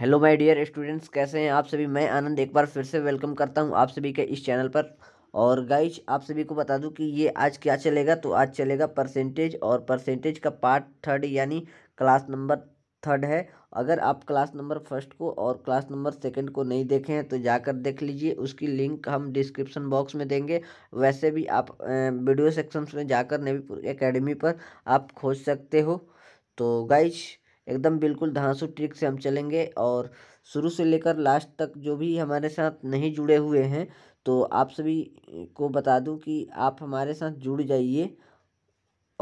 hello my dear students कैसे हैं आप सभी मैं आनंद एक बार फिर से वेलकम करता हूं आप सभी के इस चैनल पर और गाइज आप सभी को बता दूं कि ये आज क्या चलेगा तो आज चलेगा परसेंटेज और परसेंटेज का पार्ट थर्ड यानी क्लास नंबर थर्ड है अगर आप क्लास नंबर फर्स्ट को और क्लास नंबर सेकंड को नहीं देखे हैं तो जाकर देख लीजिए उसकी लिंक हम डिस्क्रिप्शन बॉक्स में देंगे वैसे भी आप वीडियो सेक्शंस में जाकर नेवी अकेडमी पर आप खोज सकते हो तो गाइज एकदम बिल्कुल धांसू ट्रिक से हम चलेंगे और शुरू से लेकर लास्ट तक जो भी हमारे साथ नहीं जुड़े हुए हैं तो आप सभी को बता दूं कि आप हमारे साथ जुड़ जाइए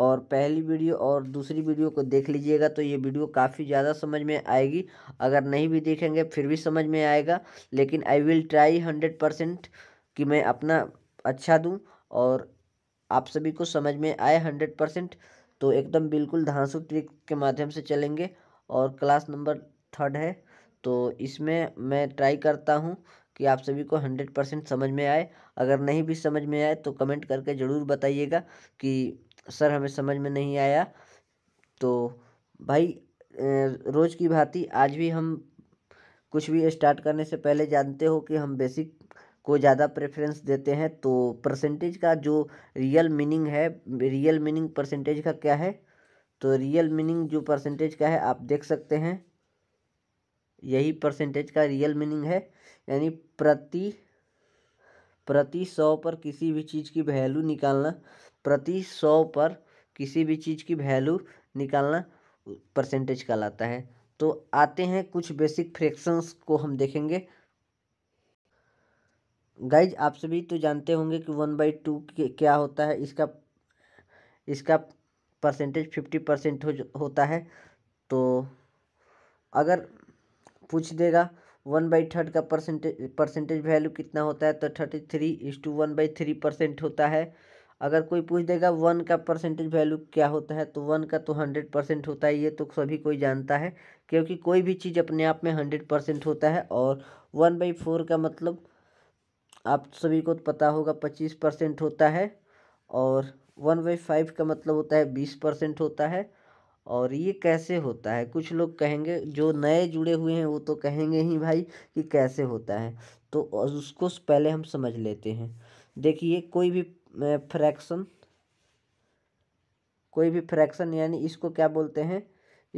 और पहली वीडियो और दूसरी वीडियो को देख लीजिएगा तो ये वीडियो काफ़ी ज़्यादा समझ में आएगी अगर नहीं भी देखेंगे फिर भी समझ में आएगा लेकिन I will try hundred percent कि मैं अपना अच्छा दूँ और आप सभी को समझ में आए हंड्रेड परसेंट तो एकदम बिल्कुल धांसू ट्रिक के माध्यम से चलेंगे और क्लास नंबर थर्ड है तो इसमें मैं ट्राई करता हूँ कि आप सभी को हंड्रेड परसेंट समझ में आए अगर नहीं भी समझ में आए तो कमेंट करके ज़रूर बताइएगा कि सर हमें समझ में नहीं आया तो भाई रोज़ की भांति आज भी हम कुछ भी स्टार्ट करने से पहले जानते हो कि हम बेसिक को ज़्यादा प्रेफरेंस देते हैं तो परसेंटेज का जो रियल मीनिंग है रियल मीनिंग परसेंटेज का क्या है तो रियल मीनिंग जो परसेंटेज का है आप देख सकते हैं यही परसेंटेज का रियल मीनिंग है यानी प्रति प्रति सौ पर किसी भी चीज़ की वैल्यू निकालना प्रति सौ पर किसी भी चीज़ की वैल्यू निकालना परसेंटेज कहलाता है तो आते हैं कुछ बेसिक फ्रैक्शंस को हम देखेंगे गाइज आप सभी तो जानते होंगे कि वन बाई टू क्या होता है इसका इसका परसेंटेज फिफ्टी परसेंट हो होता है तो अगर पूछ देगा वन बाई थर्ड का परसेंटेज परसेंटेज वैल्यू कितना होता है तो thirty three is to one by three percent होता है अगर कोई पूछ देगा वन का परसेंटेज वैल्यू क्या होता है तो वन का तो हंड्रेड परसेंट होता है ये तो सभी कोई जानता है क्योंकि कोई भी चीज़ अपने आप में हंड्रेड परसेंट होता है और वन बाई फोर का मतलब आप सभी को तो पता होगा पच्चीस परसेंट होता है और वन बाई फाइव का मतलब होता है बीस परसेंट होता है और ये कैसे होता है कुछ लोग कहेंगे जो नए जुड़े हुए हैं वो तो कहेंगे ही भाई कि कैसे होता है तो उसको पहले हम समझ लेते हैं देखिए कोई भी फ्रैक्शन कोई भी फ्रैक्शन यानी इसको क्या बोलते हैं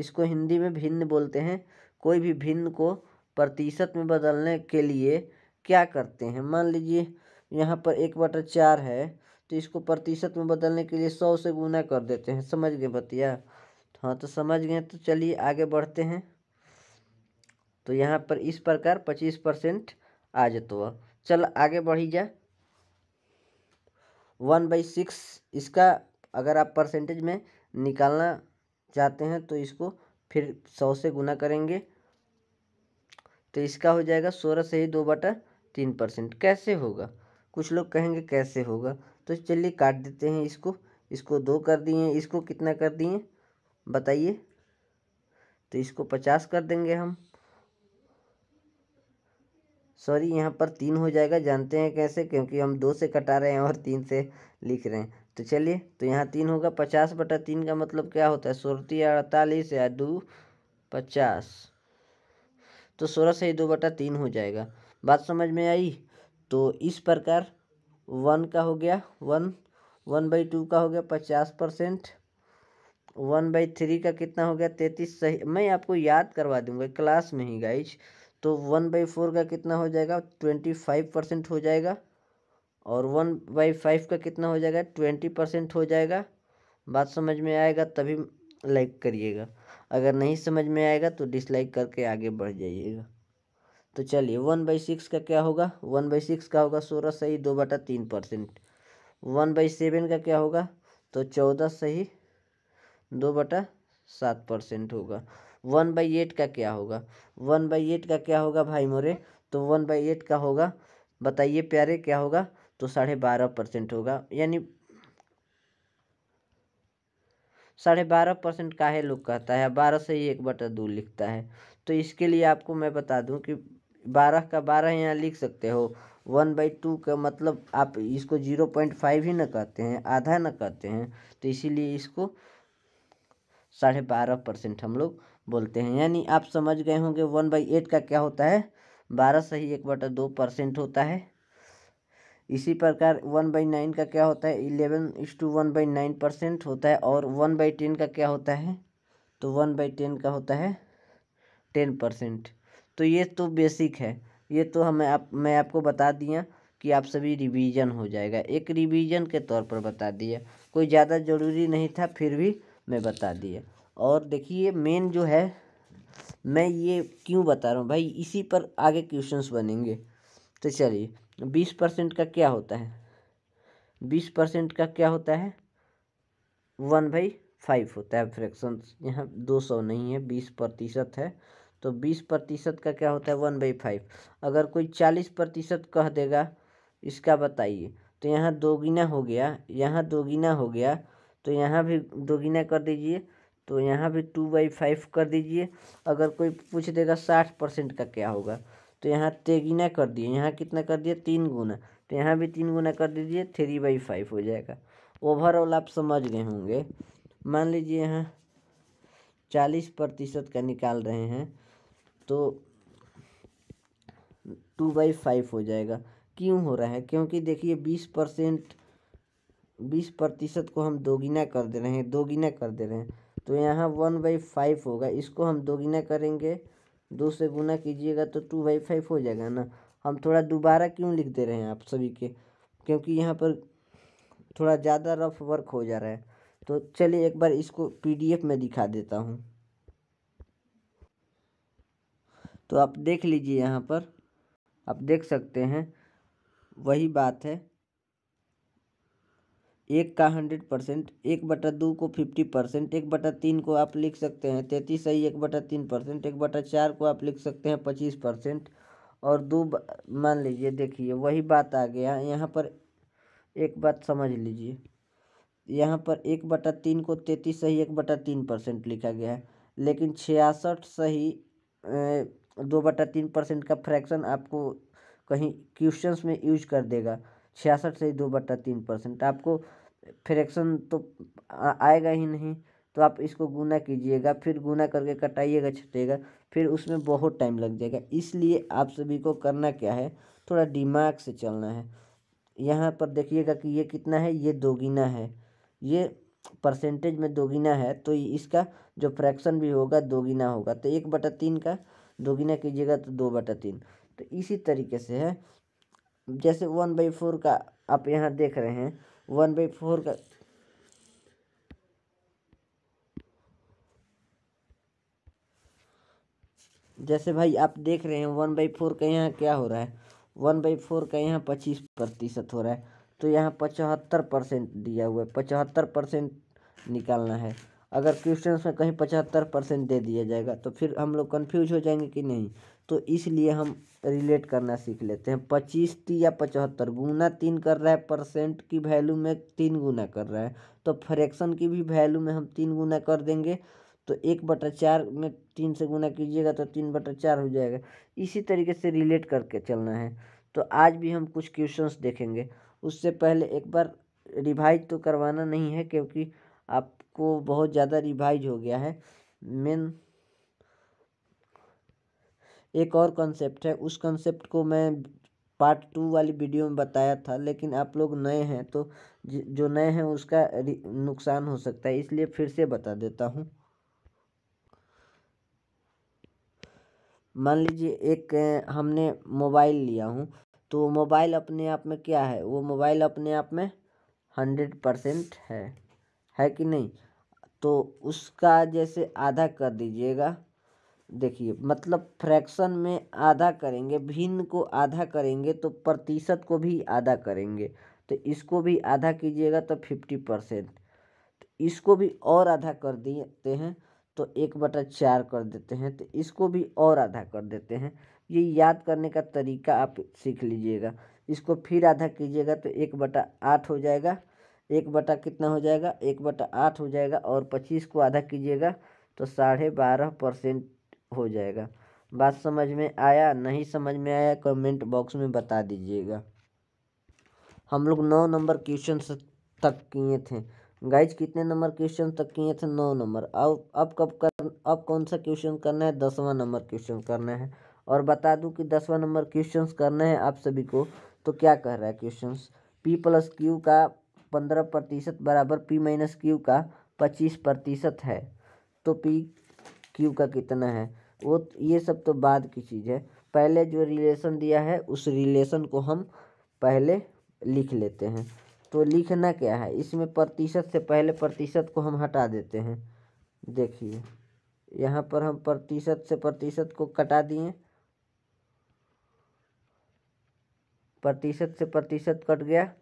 इसको हिंदी में भिन्न बोलते हैं कोई भी भिन्न को प्रतिशत में बदलने के लिए क्या करते हैं मान लीजिए यहाँ पर एक बटा चार है तो इसको प्रतिशत में बदलने के लिए सौ से गुना कर देते हैं समझ गए बतिया हाँ तो समझ गए तो चलिए आगे बढ़ते हैं तो यहाँ पर इस प्रकार पच्चीस परसेंट आ जाते चल आगे बढ़ी जा वन बाई सिक्स इसका अगर आप परसेंटेज में निकालना चाहते हैं तो इसको फिर सौ से गुना करेंगे तो इसका हो जाएगा सोलह से ही दो बटा तीन परसेंट कैसे होगा कुछ लोग कहेंगे कैसे होगा तो चलिए काट देते हैं इसको इसको दो कर दिए इसको कितना कर दिए बताइए तो इसको पचास कर देंगे हम सॉरी यहाँ पर तीन हो जाएगा जानते हैं कैसे क्योंकि हम दो से कटा रहे हैं और तीन से लिख रहे हैं तो चलिए तो यहाँ तीन होगा पचास बटा तीन का मतलब क्या होता है सोलती अड़तालीस या दो पचास तो सोलह से ही दो बटा तीन हो जाएगा बात समझ में आई तो इस प्रकार वन का हो गया वन वन बाई टू का हो गया पचास परसेंट वन बाई थ्री का कितना हो गया तैंतीस सही मैं आपको याद करवा दूंगा क्लास में ही गाइज तो वन बाई फोर का कितना हो जाएगा ट्वेंटी फाइव परसेंट हो जाएगा और वन बाई फाइव का कितना हो जाएगा ट्वेंटी परसेंट हो जाएगा बात समझ में आएगा तभी लाइक करिएगा अगर नहीं समझ में आएगा तो डिसलाइक करके आगे बढ़ जाइएगा तो चलिए वन बाई सिक्स का क्या होगा वन बाई सिक्स का होगा सोलह सही दो बटा तीन परसेंट वन बाई सेवन का क्या होगा तो चौदह सही दो बटा सात परसेंट होगा वन बाई एट का क्या होगा वन बाई एट का क्या होगा भाई मोरे तो वन बाई एट का होगा बताइए प्यारे क्या होगा तो साढ़े बारह परसेंट होगा यानी साढ़े बारह परसेंट काहे लोग कहता है बारह से ही एक बटा दो लिखता है तो इसके लिए आपको मैं बता दूं कि बारह का बारह यहाँ लिख सकते हो वन बाई टू का मतलब आप इसको जीरो पॉइंट फाइव ही ना कहते हैं आधा ना कहते हैं तो इसीलिए इसको साढ़े बारह परसेंट हम लोग बोलते हैं यानी आप समझ गए होंगे वन बाई एट का क्या होता है बारह से ही एक बटा दो परसेंट होता है इसी प्रकार वन बाई नाइन का क्या होता है eleven is to one by nine percent होता है और वन बाई टेन का क्या होता है तो वन बाई टेन का होता है टेन परसेंट तो ये तो बेसिक है ये तो हमें आप मैं आपको बता दिया कि आप सभी रिवीजन हो जाएगा एक रिवीजन के तौर पर बता दिया कोई ज़्यादा ज़रूरी नहीं था फिर भी मैं बता दिया और देखिए मेन जो है मैं ये क्यों बता रहा हूँ भाई इसी पर आगे क्वेश्चंस बनेंगे तो चलिए बीस परसेंट का क्या होता है बीस परसेंट का क्या होता है वन बाई फाइव होता है फ्रैक्शन यहाँ दो सौ नहीं है बीस प्रतिशत है तो बीस प्रतिशत का क्या होता है वन बाई फाइव अगर कोई चालीस प्रतिशत कह देगा इसका बताइए तो यहाँ दोगुना हो गया यहाँ दोगुना हो गया तो यहाँ भी दोगुना कर दीजिए तो यहाँ भी टू बाई फाइव कर दीजिए अगर कोई पूछ देगा साठ परसेंट का क्या होगा तो यहाँ तेगुना कर दिए यहाँ कितना कर दिया तीन गुना तो यहाँ भी तीन गुना कर दीजिए थ्री बाई फाइव हो जाएगा ओवरऑल आप समझ गए होंगे मान लीजिए यहाँ चालीस प्रतिशत का निकाल रहे हैं तो टू बाई फाइव हो जाएगा क्यों हो रहा है क्योंकि देखिए बीस परसेंट बीस प्रतिशत को हम दोगुना कर दे रहे हैं दोगुना कर दे रहे हैं तो यहाँ वन बाई फाइव होगा इसको हम दोगुना करेंगे दो से गुना कीजिएगा तो टू बाई फाइव हो जाएगा ना हम थोड़ा दोबारा क्यों लिख दे रहे हैं आप सभी के क्योंकि यहाँ पर थोड़ा ज़्यादा रफ वर्क हो जा रहा है तो चलिए एक बार इसको पी में दिखा देता हूँ तो आप देख लीजिए यहाँ पर आप देख सकते हैं वही बात है एक का हंड्रेड परसेंट एक बटा दो को फिफ्टी परसेंट एक बटा तीन को आप लिख सकते हैं तैतीस सही एक बटा तीन परसेंट एक बटा चार को आप लिख सकते हैं पच्चीस परसेंट और दो मान लीजिए देखिए वही बात आ गया यहाँ पर एक बात समझ लीजिए यहाँ पर एक बटा तीन को तैतीस सही एक बटा तीन परसेंट लिखा गया है लेकिन छियासठ सही दो बटा तीन परसेंट का फ्रैक्शन आपको कहीं क्वेश्चन में यूज कर देगा छियासठ से दो बटा तीन परसेंट आपको फ्रैक्शन तो आएगा ही नहीं तो आप इसको गुना कीजिएगा फिर गुना करके कटाइएगा छटेगा फिर उसमें बहुत टाइम लग जाएगा इसलिए आप सभी को करना क्या है थोड़ा दिमाग से चलना है यहाँ पर देखिएगा कि ये कितना है ये दोगुना है ये परसेंटेज में दोगुना है तो इसका जो फ्रैक्शन भी होगा दोगुना होगा तो एक बटा तीन का दोगुना कीजिएगा तो दो बटा तीन तो इसी तरीके से है जैसे वन बाई फोर का आप यहाँ देख रहे हैं वन बाई फोर का जैसे भाई आप देख रहे हैं वन बाई फोर का यहाँ क्या हो रहा है वन बाई फोर का यहाँ पच्चीस प्रतिशत हो रहा है तो यहाँ पचहत्तर परसेंट दिया हुआ है पचहत्तर परसेंट निकालना है अगर क्वेश्चन में कहीं पचहत्तर परसेंट दे दिया जाएगा तो फिर हम लोग कन्फ्यूज हो जाएंगे कि नहीं तो इसलिए हम रिलेट करना सीख लेते हैं पच्चीस ती या पचहत्तर गुना तीन कर रहा है परसेंट की वैल्यू में तीन गुना कर रहा है तो फ्रैक्शन की भी वैल्यू में हम तीन गुना कर देंगे तो एक बटा चार में तीन से गुना कीजिएगा तो तीन बटा चार हो जाएगा इसी तरीके से रिलेट करके चलना है तो आज भी हम कुछ क्वेश्चंस देखेंगे उससे पहले एक बार रिवाइज तो करवाना नहीं है क्योंकि आप को बहुत ज़्यादा रिवाइज हो गया है मेन एक और कॉन्सेप्ट है उस कॉन्सेप्ट को मैं पार्ट टू वाली वीडियो में बताया था लेकिन आप लोग नए हैं तो जो नए हैं उसका नुकसान हो सकता है इसलिए फिर से बता देता हूँ मान लीजिए एक हमने मोबाइल लिया हूँ तो मोबाइल अपने आप में क्या है वो मोबाइल अपने आप में हंड्रेड परसेंट है है कि नहीं तो उसका जैसे आधा कर दीजिएगा देखिए मतलब फ्रैक्शन में आधा करेंगे भिन्न को आधा करेंगे तो प्रतिशत को भी आधा करेंगे तो इसको भी आधा कीजिएगा तो फिफ्टी परसेंट तो इसको भी और आधा कर देते हैं तो एक बटा चार कर देते हैं तो इसको भी और आधा कर देते हैं ये याद करने का तरीका आप सीख लीजिएगा इसको फिर आधा कीजिएगा तो एक बटा आठ हो जाएगा एक बटा कितना हो जाएगा एक बटा आठ हो जाएगा और पच्चीस को आधा कीजिएगा तो साढ़े बारह परसेंट हो जाएगा बात समझ में आया नहीं समझ में आया कमेंट बॉक्स में बता दीजिएगा हम लोग नौ नंबर क्वेश्चन तक किए थे गाइज कितने नंबर क्वेश्चन तक किए थे नौ नंबर अब अब कब कर अब कौन सा क्वेश्चन करना है दसवां नंबर क्वेश्चन करना है और बता दूं कि दसवां नंबर क्वेश्चन करना है आप सभी को तो क्या कह रहा है क्वेश्चन पी प्लस क्यू का पंद्रह प्रतिशत बराबर पी माइनस क्यू का पच्चीस प्रतिशत है तो पी क्यू का कितना है वो ये सब तो बाद की चीज़ है पहले जो रिलेशन दिया है उस रिलेशन को हम पहले लिख लेते हैं तो लिखना क्या है इसमें प्रतिशत से पहले प्रतिशत को हम हटा देते हैं देखिए यहाँ पर हम प्रतिशत से प्रतिशत को कटा दिए प्रतिशत से प्रतिशत कट गया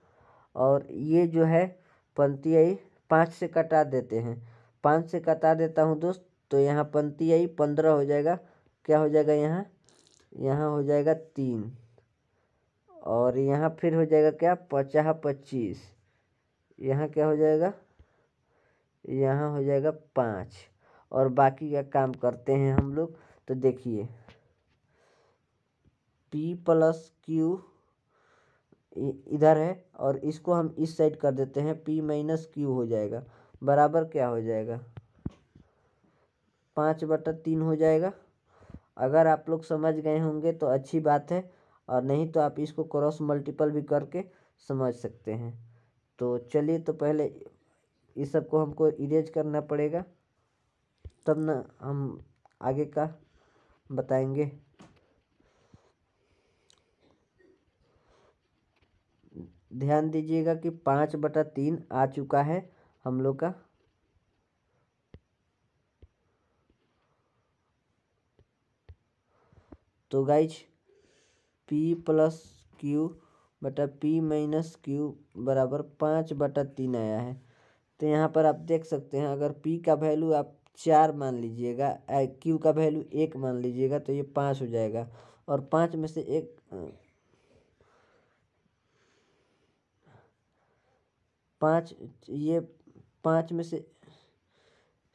और ये जो है पंक्तियाई पाँच से कटा देते हैं पाँच से कटा देता हूँ दोस्त तो यहाँ आई पंद्रह हो जाएगा क्या हो जाएगा यहाँ यहाँ हो जाएगा तीन और यहाँ फिर हो जाएगा क्या पचाह पच्चीस यहाँ क्या हो जाएगा यहाँ हो जाएगा पाँच और बाकी का काम करते हैं हम लोग तो देखिए पी प्लस क्यू इधर है और इसको हम इस साइड कर देते हैं पी माइनस क्यू हो जाएगा बराबर क्या हो जाएगा पाँच बटा तीन हो जाएगा अगर आप लोग समझ गए होंगे तो अच्छी बात है और नहीं तो आप इसको क्रॉस मल्टीपल भी करके समझ सकते हैं तो चलिए तो पहले इस सब को हमको इरेज करना पड़ेगा तब ना हम आगे का बताएंगे ध्यान दीजिएगा कि पाँच बटा तीन आ चुका है हम लोग का तो गाइज पी प्लस क्यू बटा पी माइनस क्यू बराबर पाँच बटा तीन आया है तो यहाँ पर आप देख सकते हैं अगर पी का वैल्यू आप चार मान लीजिएगा क्यू का वैल्यू एक मान लीजिएगा तो ये पाँच हो जाएगा और पाँच में से एक पाँच ये पाँच में से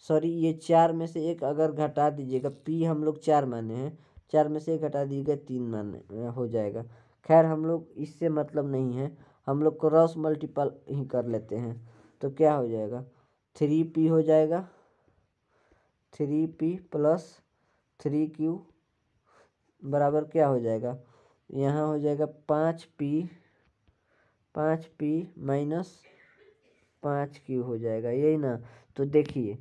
सॉरी ये चार में से एक अगर घटा दीजिएगा पी हम लोग चार माने हैं चार में से एक घटा दीजिएगा तीन माने हो जाएगा खैर हम लोग इससे मतलब नहीं है हम लोग क्रॉस मल्टीपल ही कर लेते हैं तो क्या हो जाएगा थ्री पी हो जाएगा three P plus three Q बराबर क्या हो जाएगा यहाँ हो जाएगा पाँच पी पाँच पी माइनस पाँच क्यू हो जाएगा यही ना तो देखिए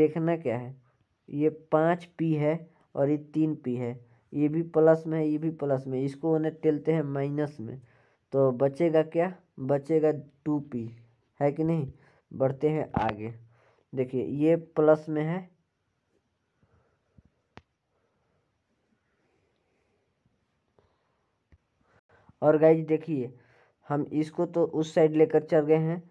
देखना क्या है ये पाँच पी है और ये तीन पी है ये भी प्लस में है ये भी प्लस में इसको उन्हें टेलते हैं माइनस में तो बचेगा क्या बचेगा टू पी है कि नहीं बढ़ते हैं आगे देखिए ये प्लस में है और गाइज देखिए हम इसको तो उस साइड लेकर चल गए हैं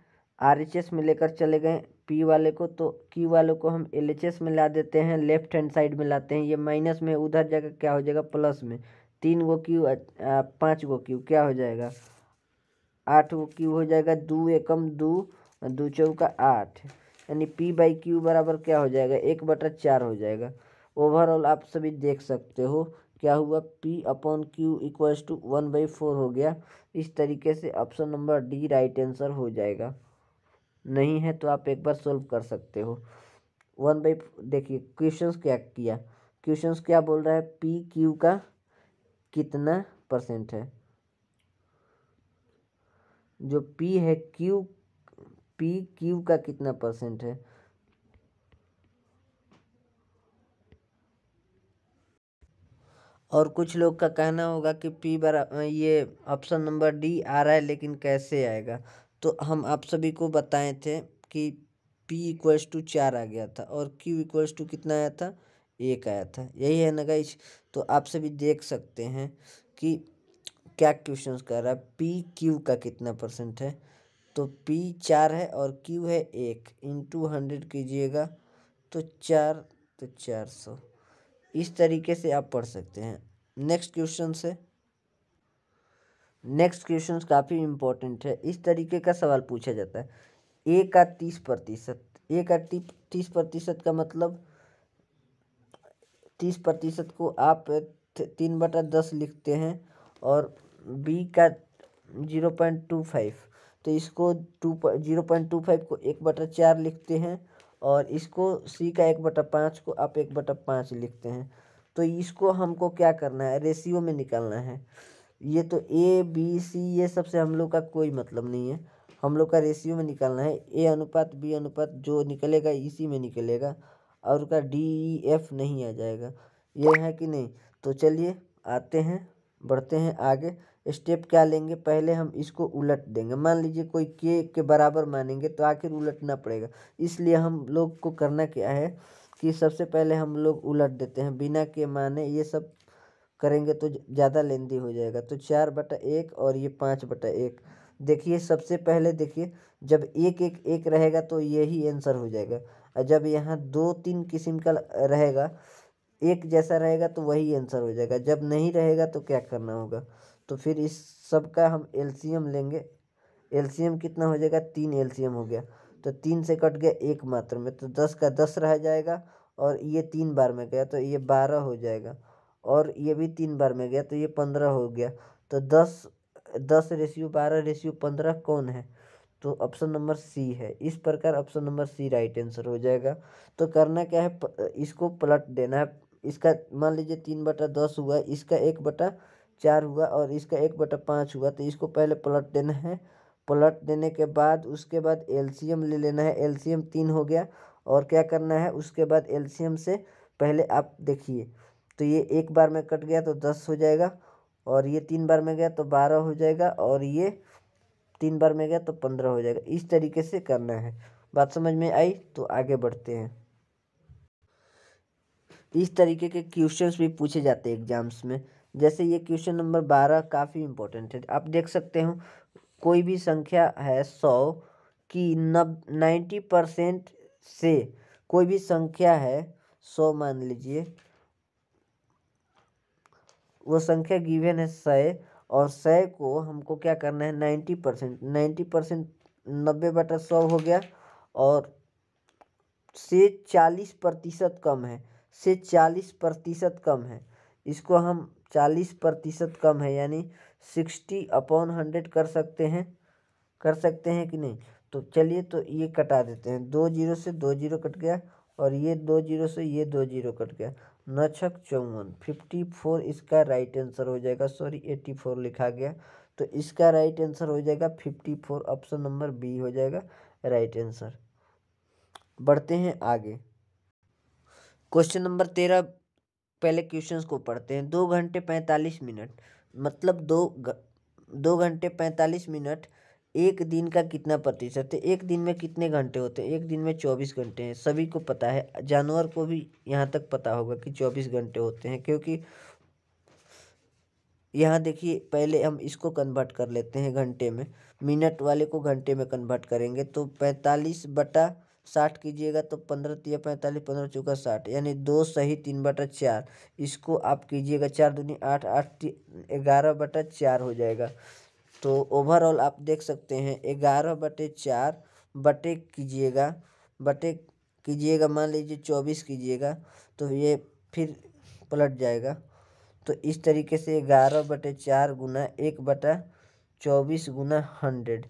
आर एच एस में लेकर चले गए पी वाले को तो क्यू वाले को हम एल एच एस में ला देते हैं लेफ्ट हैंड साइड में लाते हैं ये माइनस में उधर जाकर क्या हो जाएगा प्लस में तीन गो क्यू पाँच गो क्यू क्या हो जाएगा आठ गो क्यू हो जाएगा दो एकम दो दो चौका आठ यानी पी बाई क्यू बराबर क्या हो जाएगा एक बटा चार हो जाएगा ओवरऑल आप सभी देख सकते हो क्या हुआ P upon Q equals to one by four हो गया इस तरीके से option number D right answer हो जाएगा नहीं है तो आप एक बार सोल्व कर सकते हो वन बाई देखिए क्वेश्चंस क्या किया क्वेश्चंस क्या बोल रहा है पी क्यू का कितना परसेंट है जो पी है क्यू पी क्यू का कितना परसेंट है और कुछ लोग का कहना होगा कि पी बरा ये ऑप्शन नंबर डी आ रहा है लेकिन कैसे आएगा तो हम आप सभी को बताए थे कि पी इक्वल्स टू चार आ गया था और क्यू इक्वल्स टू कितना आया था एक आया था यही है ना गाइस तो आप सभी देख सकते हैं कि क्या क्वेश्चन कर रहा है पी क्यू का कितना परसेंट है तो पी चार है और क्यू है एक इंटू हंड्रेड कीजिएगा तो चार तो चार सौ इस तरीके से आप पढ़ सकते हैं नेक्स्ट क्वेश्चन से नेक्स्ट क्वेश्चन काफ़ी इंपॉर्टेंट है इस तरीके का सवाल पूछा जाता है ए का तीस प्रतिशत ए का तीस प्रतिशत का मतलब तीस प्रतिशत को आप तीन बटा दस लिखते हैं और बी का जीरो पॉइंट टू फाइव तो इसको two zero point two five को एक बटा चार लिखते हैं और इसको सी का एक बटा पाँच को आप एक बटा पाँच लिखते हैं तो इसको हमको क्या करना है रेशियो में निकालना है ये तो ए बी सी ये सब से हम लोग का कोई मतलब नहीं है हम लोग का रेशियो में निकालना है ए अनुपात बी अनुपात जो निकलेगा इसी में निकलेगा और का डी ई एफ नहीं आ जाएगा ये है कि नहीं तो चलिए आते हैं बढ़ते हैं आगे स्टेप क्या लेंगे पहले हम इसको उलट देंगे मान लीजिए कोई के के बराबर मानेंगे तो आखिर उलटना पड़ेगा इसलिए हम लोग को करना क्या है कि सबसे पहले हम लोग उलट देते हैं बिना के माने ये सब करेंगे तो ज़्यादा लेंदी हो जाएगा तो चार बटा एक और ये पाँच बटा एक देखिए सबसे पहले देखिए जब एक एक एक रहेगा तो यही आंसर हो जाएगा और जब यहाँ दो तीन किस्म का रहेगा एक जैसा रहेगा तो वही आंसर हो जाएगा जब नहीं रहेगा तो क्या करना होगा तो फिर इस सब का हम एलसीएम लेंगे एलसीएम कितना हो जाएगा तीन एलसीएम हो गया तो तीन से कट गया एक मात्र में तो दस का दस रह जाएगा और ये तीन बार में गया तो ये बारह हो जाएगा और ये भी तीन बार में गया तो ये पंद्रह हो गया तो दस दस रेशियो बारह रेशियो पंद्रह कौन है तो ऑप्शन नंबर सी है इस प्रकार option number C right answer हो जाएगा तो करना क्या है इसको पलट देना है इसका मान लीजिए तीन बटा दस हुआ इसका एक बटा चार हुआ और इसका एक बटा पाँच हुआ तो इसको पहले पलट देना है पलट देने के बाद उसके बाद एलसीएम ले लेना है एलसीएम तीन हो गया और क्या करना है उसके बाद एलसीएम से पहले आप देखिए तो ये एक बार में कट गया तो दस हो जाएगा और ये तीन बार में गया तो बारह हो जाएगा और ये तीन बार में गया तो पंद्रह हो जाएगा इस तरीके से करना है बात समझ में आई तो आगे बढ़ते हैं इस तरीके के क्वेश्चंस भी पूछे जाते हैं एग्जाम्स में जैसे ये क्वेश्चन नंबर बारह काफ़ी इम्पोर्टेंट है आप देख सकते हो कोई भी संख्या है सौ की नब नाइन्टी परसेंट से कोई भी संख्या है सौ मान लीजिए वो संख्या गिवेन है सय और सौ को हमको क्या करना है नाइन्टी परसेंट नाइन्टी परसेंट नब्बे बटा सौ हो गया और से चालीस प्रतिशत कम है से चालीस प्रतिशत कम है इसको हम चालीस प्रतिशत कम है यानी सिक्सटी अपॉन हंड्रेड कर सकते हैं कर सकते हैं कि नहीं तो चलिए तो ये कटा देते हैं दो जीरो से दो जीरो कट गया और ये दो जीरो से ये दो जीरो कट गया नक्षक चौवन फिफ्टी फोर इसका राइट आंसर हो जाएगा सॉरी एट्टी फोर लिखा गया तो इसका राइट आंसर हो जाएगा fifty four option number B हो जाएगा राइट आंसर बढ़ते हैं आगे क्वेश्चन नंबर तेरह पहले क्वेश्चंस को पढ़ते हैं दो घंटे पैंतालीस मिनट मतलब दो दो घंटे पैंतालीस मिनट एक दिन का कितना प्रतिशत है एक दिन में कितने घंटे होते हैं एक दिन में चौबीस घंटे हैं सभी को पता है जानवर को भी यहाँ तक पता होगा कि चौबीस घंटे होते हैं क्योंकि यहाँ देखिए पहले हम इसको कन्वर्ट कर लेते हैं घंटे में मिनट वाले को घंटे में कन्वर्ट करेंगे तो पैंतालीस बटा साठ कीजिएगा तो पंद्रह या पैंतालीस पंद्रह चौका साठ यानी दो सही तीन बटा चार इसको आप कीजिएगा चार दूनी आठ आठ ग्यारह बटा चार हो जाएगा तो ओवरऑल आप देख सकते हैं ग्यारह बटे चार बटे कीजिएगा बटे कीजिएगा मान लीजिए चौबीस कीजिएगा तो ये फिर पलट जाएगा तो इस तरीके से ग्यारह बटे चार गुना एक बटा चौबीस गुना हंड्रेड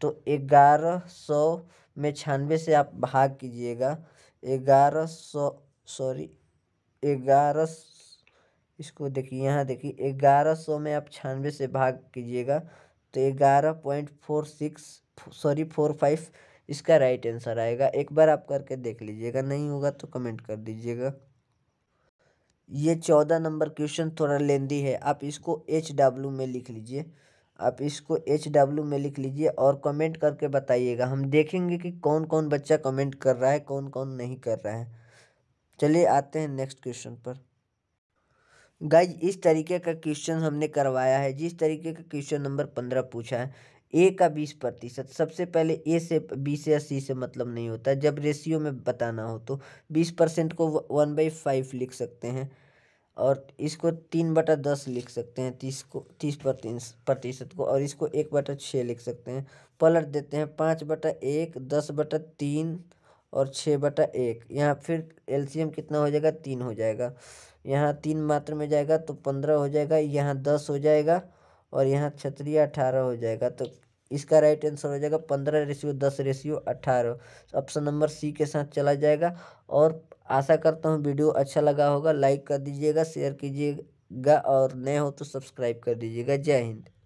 तो ग्यारह सौ में छानवे से आप भाग कीजिएगा ग्यारह सौ सॉरी ग्यारह इसको देखिए यहाँ देखिए ग्यारह सौ में आप छियानवे से भाग कीजिएगा तो ग्यारह point four six sorry four five इसका राइट आंसर आएगा एक बार आप करके देख लीजिएगा नहीं होगा तो कमेंट कर दीजिएगा ये चौदह नंबर क्वेश्चन थोड़ा लेंदी है आप इसको एच डब्ल्यू में लिख लीजिए आप इसको एच डब्ल्यू में लिख लीजिए और कमेंट करके बताइएगा हम देखेंगे कि कौन कौन बच्चा कमेंट कर रहा है कौन कौन नहीं कर रहा है चलिए आते हैं नेक्स्ट क्वेश्चन पर गाइज इस तरीके का क्वेश्चन हमने करवाया है जिस तरीके का क्वेश्चन नंबर पंद्रह पूछा है ए का बीस प्रतिशत सबसे पहले ए से बी से या सी से मतलब नहीं होता जब रेशियो में बताना हो तो बीस परसेंट को वन बाई फाइव लिख सकते हैं और इसको तीन बटा दस लिख सकते हैं तीस को तीस प्रतिशत को और इसको एक बटा छः लिख सकते हैं पलट देते हैं पाँच बटा एक दस बटा तीन और छः बटा एक यहाँ फिर एलसीएम कितना हो जाएगा तीन हो जाएगा यहाँ तीन मात्र में जाएगा तो पंद्रह हो जाएगा यहाँ दस हो जाएगा और यहाँ छत्रीय अठारह हो जाएगा तो इसका राइट आंसर हो जाएगा पंद्रह रेशियो दस रेशियो अठारह ऑप्शन नंबर सी के साथ चला जाएगा और आशा करता हूँ वीडियो अच्छा लगा होगा लाइक कर दीजिएगा शेयर कीजिएगा और नए हो तो सब्सक्राइब कर दीजिएगा जय हिंद